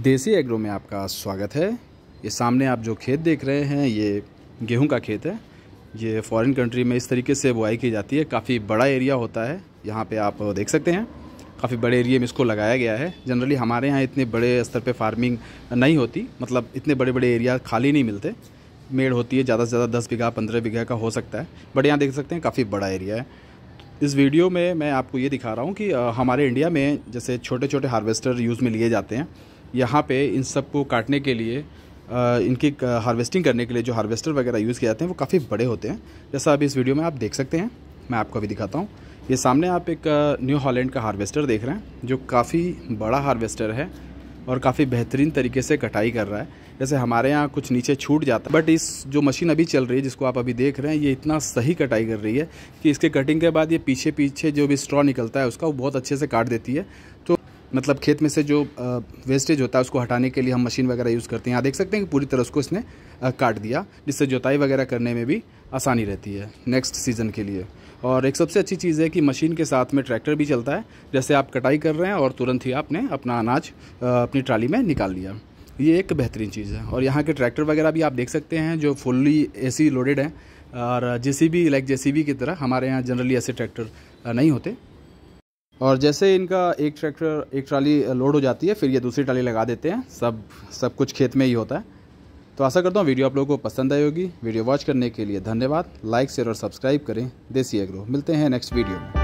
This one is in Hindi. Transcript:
देसी एग्रो में आपका स्वागत है ये सामने आप जो खेत देख रहे हैं ये गेहूं का खेत है ये फॉरेन कंट्री में इस तरीके से बुआई की जाती है काफ़ी बड़ा एरिया होता है यहाँ पे आप देख सकते हैं काफ़ी बड़े एरिए में इसको लगाया गया है जनरली हमारे यहाँ इतने बड़े स्तर पे फार्मिंग नहीं होती मतलब इतने बड़े बड़े एरिया खाली नहीं मिलते मेड़ होती है ज़्यादा से ज़्यादा दस बीघा पंद्रह बीघा का हो सकता है बट यहाँ देख सकते हैं काफ़ी बड़ा एरिया है इस वीडियो में मैं आपको ये दिखा रहा हूँ कि हमारे इंडिया में जैसे छोटे छोटे हार्वेस्टर यूज़ में लिए जाते हैं यहाँ पे इन सब को काटने के लिए इनकी हार्वेस्टिंग करने के लिए जो हार्वेस्टर वगैरह यूज़ किए जाते हैं वो काफ़ी बड़े होते हैं जैसा अभी इस वीडियो में आप देख सकते हैं मैं आपको अभी दिखाता हूँ ये सामने आप एक न्यू हॉलैंड का हार्वेस्टर देख रहे हैं जो काफ़ी बड़ा हार्वेस्टर है और काफ़ी बेहतरीन तरीके से कटाई कर रहा है जैसे हमारे यहाँ कुछ नीचे छूट जाता है बट इस जो मशीन अभी चल रही है जिसको आप अभी देख रहे हैं ये इतना सही कटाई कर रही है कि इसके कटिंग के बाद ये पीछे पीछे जो भी स्ट्रॉ निकलता है उसका वो बहुत अच्छे से काट देती है तो मतलब खेत में से जो वेस्टेज होता है उसको हटाने के लिए हम मशीन वगैरह यूज़ करते हैं यहाँ देख सकते हैं कि पूरी तरह उसको इसने काट दिया जिससे जोताई वगैरह करने में भी आसानी रहती है नेक्स्ट सीज़न के लिए और एक सबसे अच्छी चीज़ है कि मशीन के साथ में ट्रैक्टर भी चलता है जैसे आप कटाई कर रहे हैं और तुरंत ही आपने अपना अनाज अपनी ट्राली में निकाल लिया ये एक बेहतरीन चीज़ है और यहाँ के ट्रैक्टर वगैरह भी आप देख सकते हैं जो फुल्ली ए लोडेड हैं और जे सी लाइक जे की तरह हमारे यहाँ जनरली ऐसे ट्रैक्टर नहीं होते और जैसे इनका एक ट्रैक्टर एक ट्राली लोड हो जाती है फिर ये दूसरी ट्राली लगा देते हैं सब सब कुछ खेत में ही होता है तो आशा करता हूँ वीडियो आप लोगों को पसंद आई होगी वीडियो वॉच करने के लिए धन्यवाद लाइक शेयर और सब्सक्राइब करें देसी एग्रो मिलते हैं नेक्स्ट वीडियो में